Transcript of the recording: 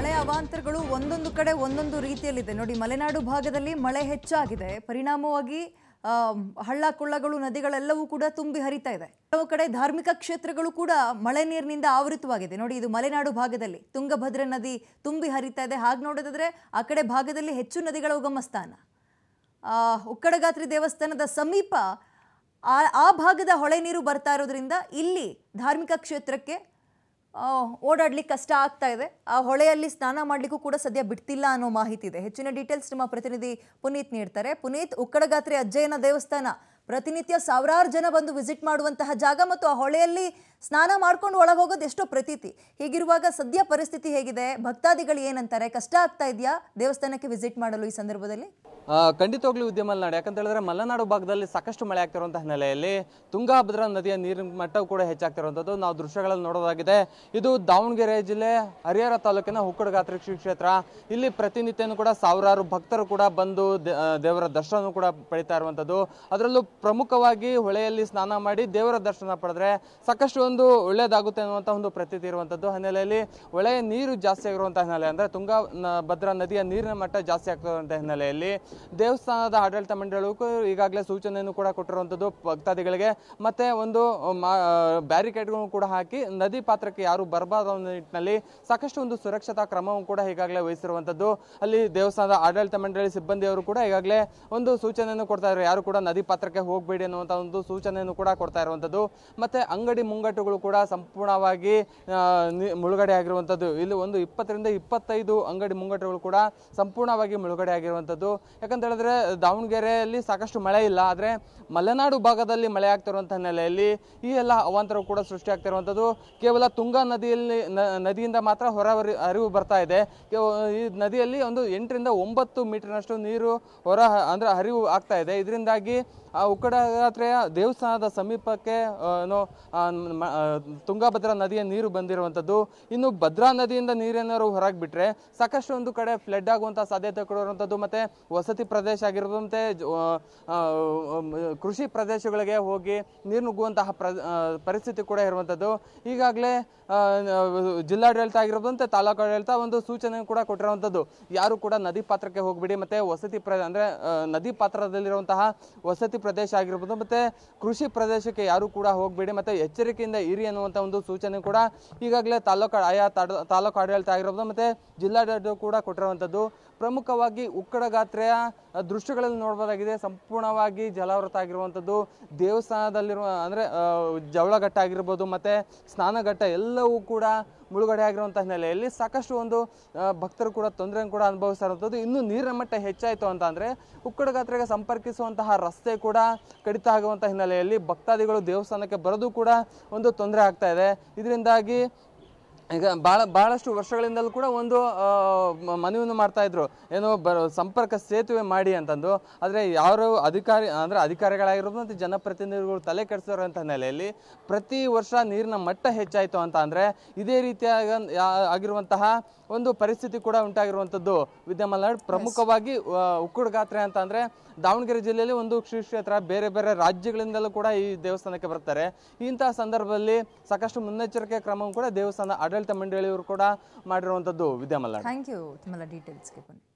ಮಳೆ ಅವಾಂತರಗಳು ಒಂದೊಂದು ಕಡೆ ಒಂದೊಂದು ರೀತಿಯಲ್ಲಿದೆ ನೋಡಿ ಮಲೆನಾಡು ಭಾಗದಲ್ಲಿ ಮಳೆ ಹೆಚ್ಚಾಗಿದೆ ಪರಿಣಾಮವಾಗಿ ಹಳ್ಳ ಕೊಳ್ಳಗಳು ನದಿಗಳೆಲ್ಲವೂ ಕೂಡ ತುಂಬಿ ಹರಿತಾ ಇದೆ ಕೆಲವು ಕಡೆ ಧಾರ್ಮಿಕ ಕ್ಷೇತ್ರಗಳು ಕೂಡ ಮಳೆ ನೀರಿನಿಂದ ಆವೃತವಾಗಿದೆ ನೋಡಿ ಇದು ಮಲೆನಾಡು ಭಾಗದಲ್ಲಿ ತುಂಗಭದ್ರ ನದಿ ತುಂಬಿ ಹರಿತಾ ಇದೆ ಹಾಗೆ ನೋಡೋದಾದ್ರೆ ಆ ಕಡೆ ಭಾಗದಲ್ಲಿ ಹೆಚ್ಚು ನದಿಗಳ ಉಗಮ ಸ್ಥಾನ ಉಕ್ಕಡಗಾತ್ರಿ ದೇವಸ್ಥಾನದ ಸಮೀಪ ಆ ಆ ಭಾಗದ ಹೊಳೆ ನೀರು ಬರ್ತಾ ಇರೋದ್ರಿಂದ ಇಲ್ಲಿ ಧಾರ್ಮಿಕ ಕ್ಷೇತ್ರಕ್ಕೆ ಓಡಾಡ್ಲಿಕ್ಕೆ ಕಷ್ಟ ಆಗ್ತಾ ಇದೆ ಆ ಹೊಳೆಯಲ್ಲಿ ಸ್ನಾನ ಮಾಡಲಿಕ್ಕೂ ಕೂಡ ಸದ್ಯ ಬಿಡ್ತಿಲ್ಲ ಅನ್ನೋ ಮಾಹಿತಿ ಇದೆ ಹೆಚ್ಚಿನ ಡೀಟೇಲ್ಸ್ ನಮ್ಮ ಪ್ರತಿನಿಧಿ ಪುನೀತ್ ನೀಡ್ತಾರೆ ಪುನೀತ್ ಉಕ್ಕಡಗಾತ್ರಿ ಅಜ್ಜಯ್ಯನ ದೇವಸ್ಥಾನ ಪ್ರತಿನಿತ್ಯ ಸಾವಿರಾರು ಜನ ಬಂದು ವಿಸಿಟ್ ಮಾಡುವಂತಹ ಜಾಗ ಮತ್ತು ಆ ಹೊಳೆಯಲ್ಲಿ ಸ್ನಾನ ಮಾಡ್ಕೊಂಡು ಒಳಗೆ ಹೋಗೋದು ಎಷ್ಟೋ ಪ್ರತೀತಿ ಹೀಗಿರುವಾಗ ಸದ್ಯ ಪರಿಸ್ಥಿತಿ ಹೇಗಿದೆ ಭಕ್ತಾದಿಗಳು ಏನಂತಾರೆ ಕಷ್ಟ ಆಗ್ತಾ ಇದೆಯಾ ದೇವಸ್ಥಾನಕ್ಕೆ ವಿಸಿಟ್ ಮಾಡಲು ಈ ಸಂದರ್ಭದಲ್ಲಿ ಖಂಡಿತವಾಗ್ಲೂ ಉದ್ಯಮ ಮಲೆನಾಡು ಯಾಕಂತ ಹೇಳಿದ್ರೆ ಮಲೆನಾಡು ಭಾಗದಲ್ಲಿ ಸಾಕಷ್ಟು ಮಳೆ ಆಗ್ತಿರುವಂತಹ ಹಿನ್ನೆಲೆಯಲ್ಲಿ ತುಂಗಾಭದ್ರಾ ನದಿಯ ನೀರಿನ ಮಟ್ಟ ಕೂಡ ಹೆಚ್ಚಾಗ್ತಿರುವಂಥದ್ದು ನಾವು ದೃಶ್ಯಗಳಲ್ಲಿ ನೋಡೋದಾಗಿದೆ ಇದು ದಾವಣಗೆರೆ ಜಿಲ್ಲೆ ಹರಿಹರ ತಾಲೂಕಿನ ಹುಕ್ಕಡ ಗಾತ್ರ ಕ್ಷೇತ್ರ ಇಲ್ಲಿ ಪ್ರತಿನಿತ್ಯನೂ ಕೂಡ ಸಾವಿರಾರು ಭಕ್ತರು ಕೂಡ ಬಂದು ದೇವರ ದರ್ಶನ ಕೂಡ ಪಡಿತಾ ಇರುವಂಥದ್ದು ಅದರಲ್ಲೂ ಪ್ರಮುಖವಾಗಿ ಹೊಳೆಯಲ್ಲಿ ಸ್ನಾನ ಮಾಡಿ ದೇವರ ದರ್ಶನ ಪಡೆದ್ರೆ ಸಾಕಷ್ಟು ಒಂದು ಒಳ್ಳೆಯದಾಗುತ್ತೆ ಅನ್ನುವಂಥ ಒಂದು ಪ್ರತೀತಿ ಇರುವಂಥದ್ದು ಹಿನ್ನೆಲೆಯಲ್ಲಿ ಹೊಳೆಯ ನೀರು ಜಾಸ್ತಿ ಆಗಿರುವಂಥ ಹಿನ್ನೆಲೆ ಅಂದರೆ ತುಂಗಾ ಭದ್ರಾ ನದಿಯ ನೀರಿನ ಮಟ್ಟ ಜಾಸ್ತಿ ಆಗ್ತಿರುವಂಥ ಹಿನ್ನೆಲೆಯಲ್ಲಿ ದೇವಸ್ಥಾನದ ಆಡಳಿತ ಮಂಡಳಿಗೂ ಈಗಾಗಲೇ ಸೂಚನೆಯನ್ನು ಕೂಡ ಕೊಟ್ಟಿರುವಂಥದ್ದು ಭಕ್ತಾದಿಗಳಿಗೆ ಮತ್ತೆ ಒಂದು ಬ್ಯಾರಿಕೇಡ್ಗಳನ್ನು ಕೂಡ ಹಾಕಿ ನದಿ ಪಾತ್ರಕ್ಕೆ ಯಾರು ಅನ್ನೋ ನಿಟ್ಟಿನಲ್ಲಿ ಸಾಕಷ್ಟು ಒಂದು ಸುರಕ್ಷತಾ ಕ್ರಮವನ್ನು ಕೂಡ ಈಗಾಗಲೇ ವಹಿಸಿರುವಂಥದ್ದು ಅಲ್ಲಿ ದೇವಸ್ಥಾನದ ಆಡಳಿತ ಮಂಡಳಿ ಸಿಬ್ಬಂದಿಯವರು ಕೂಡ ಈಗಾಗಲೇ ಒಂದು ಸೂಚನೆಯನ್ನು ಕೊಡ್ತಾ ಇದ್ದಾರೆ ಯಾರು ಕೂಡ ನದಿ ಪಾತ್ರಕ್ಕೆ ಹೋಗಬೇಡಿ ಅನ್ನುವಂಥ ಒಂದು ಸೂಚನೆಯನ್ನು ಕೂಡ ಕೊಡ್ತಾ ಇರುವಂಥದ್ದು ಮತ್ತು ಅಂಗಡಿ ಮುಂಗಟ್ಟುಗಳು ಕೂಡ ಸಂಪೂರ್ಣವಾಗಿ ಮುಳುಗಡೆ ಆಗಿರುವಂಥದ್ದು ಇಲ್ಲಿ ಒಂದು ಇಪ್ಪತ್ತರಿಂದ ಇಪ್ಪತ್ತೈದು ಅಂಗಡಿ ಮುಂಗಟ್ಟುಗಳು ಕೂಡ ಸಂಪೂರ್ಣವಾಗಿ ಮುಳುಗಡೆ ಆಗಿರುವಂಥದ್ದು ಯಾಕಂತ ಹೇಳಿದ್ರೆ ದಾವಣಗೆರೆಯಲ್ಲಿ ಸಾಕಷ್ಟು ಮಳೆ ಇಲ್ಲ ಆದರೆ ಮಲೆನಾಡು ಭಾಗದಲ್ಲಿ ಮಳೆ ಆಗ್ತಿರುವಂಥ ನೆಲೆಯಲ್ಲಿ ಈ ಎಲ್ಲ ಅವಾಂತರವು ಕೂಡ ಸೃಷ್ಟಿಯಾಗ್ತಿರುವಂಥದ್ದು ಕೇವಲ ತುಂಗಾ ನದಿಯಲ್ಲಿ ನದಿಯಿಂದ ಮಾತ್ರ ಹೊರ ಅರಿವು ಬರ್ತಾ ಇದೆ ಈ ನದಿಯಲ್ಲಿ ಒಂದು ಎಂಟರಿಂದ ಒಂಬತ್ತು ಮೀಟರ್ನಷ್ಟು ನೀರು ಹೊರ ಅಂದರೆ ಹರಿವು ಆಗ್ತಾ ಇದೆ ಇದರಿಂದಾಗಿ ಮುಕ್ಕಡಾತ್ರೆಯ ದೇವಸ್ಥಾನದ ಸಮೀಪಕ್ಕೆ ಏನು ತುಂಗಭದ್ರಾ ನದಿಯ ನೀರು ಬಂದಿರುವಂಥದ್ದು ಇನ್ನು ಭದ್ರಾ ನದಿಯಿಂದ ನೀರೇನಾದ್ರು ಹೊರಗೆ ಬಿಟ್ಟರೆ ಸಾಕಷ್ಟು ಒಂದು ಕಡೆ ಫ್ಲಡ್ ಆಗುವಂಥ ಸಾಧ್ಯತೆ ಕೊಡುವಂಥದ್ದು ಮತ್ತು ವಸತಿ ಪ್ರದೇಶ ಆಗಿರುವಂತೆ ಕೃಷಿ ಪ್ರದೇಶಗಳಿಗೆ ಹೋಗಿ ನೀರು ನುಗ್ಗುವಂತಹ ಪ್ರ ಪರಿಸ್ಥಿತಿ ಕೂಡ ಇರುವಂಥದ್ದು ಈಗಾಗಲೇ ಜಿಲ್ಲಾಡಳಿತ ತಾಲೂಕು ತಾಲೂಕಾಡಳಿತ ಒಂದು ಸೂಚನೆ ಕೂಡ ಕೊಟ್ಟಿರುವಂಥದ್ದು ಯಾರು ಕೂಡ ನದಿ ಪಾತ್ರಕ್ಕೆ ಹೋಗ್ಬಿಡಿ ಮತ್ತು ವಸತಿ ಪ್ರ ಅಂದರೆ ನದಿ ಪಾತ್ರದಲ್ಲಿರುವಂತಹ ವಸತಿ ಪ್ರದೇಶ ಪ್ರದೇಶ ಆಗಿರ್ಬೋದು ಮತ್ತು ಕೃಷಿ ಪ್ರದೇಶಕ್ಕೆ ಯಾರೂ ಕೂಡ ಹೋಗಬೇಡಿ ಮತ್ತು ಎಚ್ಚರಿಕೆಯಿಂದ ಇರಿ ಅನ್ನುವಂಥ ಒಂದು ಸೂಚನೆ ಕೂಡ ಈಗಾಗಲೇ ತಾಲೂಕು ಆಯಾ ತಾಲೂಕು ಆಡಳಿತ ಆಗಿರ್ಬೋದು ಮತ್ತು ಜಿಲ್ಲಾಡಳಿತ ಕೂಡ ಕೊಟ್ಟಿರುವಂಥದ್ದು ಪ್ರಮುಖವಾಗಿ ಉಕ್ಕಡ ಗಾತ್ರೆಯ ದೃಶ್ಯಗಳಲ್ಲಿ ನೋಡಬಹುದಾಗಿದೆ ಸಂಪೂರ್ಣವಾಗಿ ಜಲಾವೃತ ಆಗಿರುವಂಥದ್ದು ದೇವಸ್ಥಾನದಲ್ಲಿರುವ ಅಂದರೆ ಜವಳಘಟ್ಟ ಆಗಿರ್ಬೋದು ಮತ್ತು ಸ್ನಾನಘಟ್ಟ ಎಲ್ಲವೂ ಕೂಡ ಮುಳುಗಡೆ ಆಗಿರುವಂಥ ಹಿನ್ನೆಲೆಯಲ್ಲಿ ಸಾಕಷ್ಟು ಒಂದು ಭಕ್ತರು ಕೂಡ ತೊಂದರೆ ಕೂಡ ಅನುಭವಿಸ್ತಾ ಇರುವಂತದ್ದು ಇನ್ನೂ ನೀರಿನ ಮಟ್ಟ ಹೆಚ್ಚಾಯಿತು ಅಂತ ಅಂದರೆ ಗಾತ್ರೆಗೆ ಸಂಪರ್ಕಿಸುವಂತಹ ರಸ್ತೆ ಕೂಡ ಕಡಿತ ಆಗುವಂಥ ಹಿನ್ನೆಲೆಯಲ್ಲಿ ಭಕ್ತಾದಿಗಳು ದೇವಸ್ಥಾನಕ್ಕೆ ಬರೋದು ಕೂಡ ಒಂದು ತೊಂದರೆ ಆಗ್ತಾ ಇದೆ ಇದರಿಂದಾಗಿ ಈಗ ಭಾಳ ಭಾಳಷ್ಟು ವರ್ಷಗಳಿಂದಲೂ ಕೂಡ ಒಂದು ಮನವಿಯನ್ನು ಮಾಡ್ತಾ ಇದ್ರು ಏನು ಬ ಸಂಪರ್ಕ ಸೇತುವೆ ಮಾಡಿ ಅಂತಂದು ಆದರೆ ಯಾರು ಅಧಿಕಾರಿ ಅಂದರೆ ಅಧಿಕಾರಿಗಳಾಗಿರೋದು ಜನಪ್ರತಿನಿಧಿಗಳು ತಲೆ ಕೆಡಿಸಿರೋಂಥ ನೆಲೆಯಲ್ಲಿ ಪ್ರತಿ ವರ್ಷ ನೀರಿನ ಮಟ್ಟ ಹೆಚ್ಚಾಯಿತು ಅಂತ ಅಂದರೆ ಇದೇ ರೀತಿಯಾಗ ಆಗಿರುವಂತಹ ಒಂದು ಪರಿಸ್ಥಿತಿ ಕೂಡ ಉಂಟಾಗಿರುವಂಥದ್ದು ವಿದ್ಯಮಲ್ನಾಡ್ ಪ್ರಮುಖವಾಗಿ ಉಕ್ಕುಡು ಗಾತ್ರೆ ಅಂತ ಅಂದರೆ ದಾವಣಗೆರೆ ಜಿಲ್ಲೆಯಲ್ಲಿ ಒಂದು ಶ್ರೀ ಕ್ಷೇತ್ರ ಬೇರೆ ಬೇರೆ ರಾಜ್ಯಗಳಿಂದಲೂ ಕೂಡ ಈ ದೇವಸ್ಥಾನಕ್ಕೆ ಬರ್ತಾರೆ ಇಂತಹ ಸಂದರ್ಭದಲ್ಲಿ ಸಾಕಷ್ಟು ಮುನ್ನೆಚ್ಚರಿಕೆ ಕ್ರಮ ಕೂಡ ದೇವಸ್ಥಾನ ಆಡಳಿತ ಆಡಳಿತ ಮಂಡಳಿಯವರು ಕೂಡ ಮಾಡಿರುವಂತದ್ದು ವಿದ್ಯಾಮಲ್ಲ ಥ್ಯಾಂಕ್ ಯು ಡೀಟೇಲ್ಸ್ಗೆ